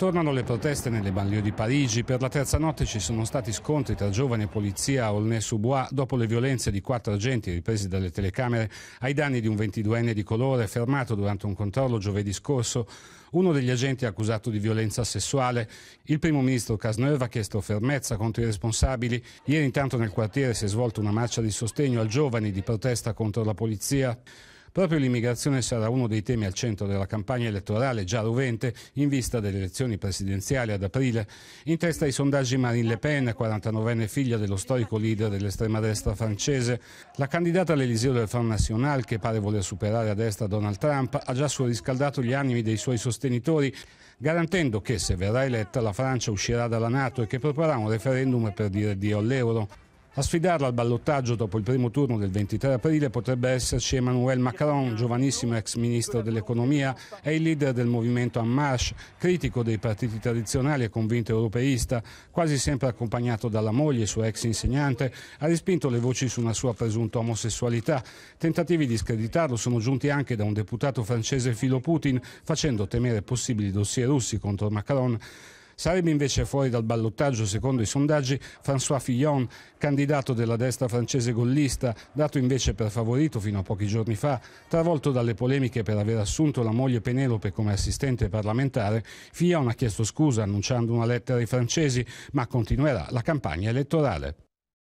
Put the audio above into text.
Tornano le proteste nelle banlieue di Parigi. Per la terza notte ci sono stati scontri tra giovani e polizia a Aulnay-sous-Bois dopo le violenze di quattro agenti ripresi dalle telecamere ai danni di un 22enne di colore fermato durante un controllo giovedì scorso. Uno degli agenti è accusato di violenza sessuale. Il primo ministro Casneuve ha chiesto fermezza contro i responsabili. Ieri intanto nel quartiere si è svolta una marcia di sostegno al giovani di protesta contro la polizia. Proprio l'immigrazione sarà uno dei temi al centro della campagna elettorale già rovente in vista delle elezioni presidenziali ad aprile. In testa ai sondaggi Marine Le Pen, 49enne figlia dello storico leader dell'estrema destra francese. La candidata all'Eliseo del Front National, che pare voler superare a destra Donald Trump, ha già surriscaldato gli animi dei suoi sostenitori, garantendo che se verrà eletta la Francia uscirà dalla Nato e che proporrà un referendum per dire addio all'euro. A sfidarla al ballottaggio dopo il primo turno del 23 aprile potrebbe esserci Emmanuel Macron, giovanissimo ex ministro dell'economia e il leader del movimento En Marche, critico dei partiti tradizionali e convinto europeista, quasi sempre accompagnato dalla moglie, sua ex insegnante, ha rispinto le voci su una sua presunta omosessualità. Tentativi di screditarlo sono giunti anche da un deputato francese filo Putin, facendo temere possibili dossier russi contro Macron. Sarebbe invece fuori dal ballottaggio, secondo i sondaggi, François Fillon, candidato della destra francese gollista, dato invece per favorito fino a pochi giorni fa, travolto dalle polemiche per aver assunto la moglie Penelope come assistente parlamentare, Fillon ha chiesto scusa annunciando una lettera ai francesi, ma continuerà la campagna elettorale.